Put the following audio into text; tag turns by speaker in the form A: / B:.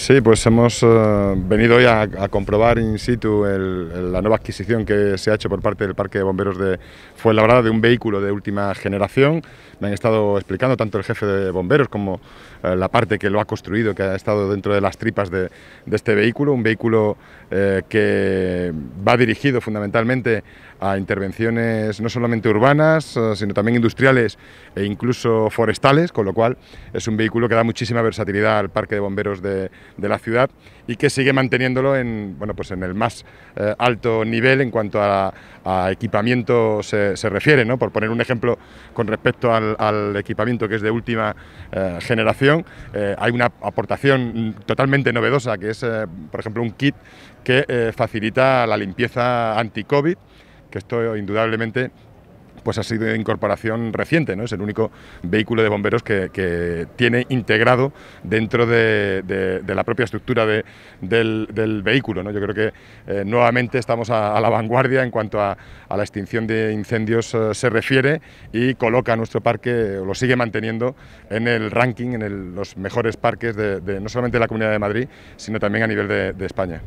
A: Sí, pues hemos eh, venido hoy a, comprobar in situ la nueva adquisición que se ha hecho por parte del Parque de Bomberos de Fuenlabrada de un vehículo de última generación. Me han estado explicando tanto el jefe de bomberos como eh, la parte que lo ha construido, que ha estado dentro de las tripas de, este vehículo. Un vehículo eh, que va dirigido fundamentalmente a intervenciones no solamente urbanas, sino también industriales e incluso forestales, con lo cual es un vehículo que da muchísima versatilidad al Parque de Bomberos de de la ciudad y que sigue manteniéndolo en, bueno, pues en el más eh, alto nivel en cuanto a, equipamiento se, refiere. ¿no? Por poner un ejemplo con respecto al, equipamiento que es de última eh, generación, eh, hay una aportación totalmente novedosa que es, por ejemplo, un kit que facilita la limpieza anti-COVID, que esto indudablemente pues ha sido incorporación reciente, ¿no? Es el único vehículo de bomberos que, tiene integrado dentro de, la propia estructura del, vehículo, Yo creo que eh, nuevamente estamos a, la vanguardia en cuanto a, la extinción de incendios eh, se refiere y coloca a nuestro parque, o lo sigue manteniendo en el ranking, en los mejores parques de, no solamente de la Comunidad de Madrid, sino también a nivel de España.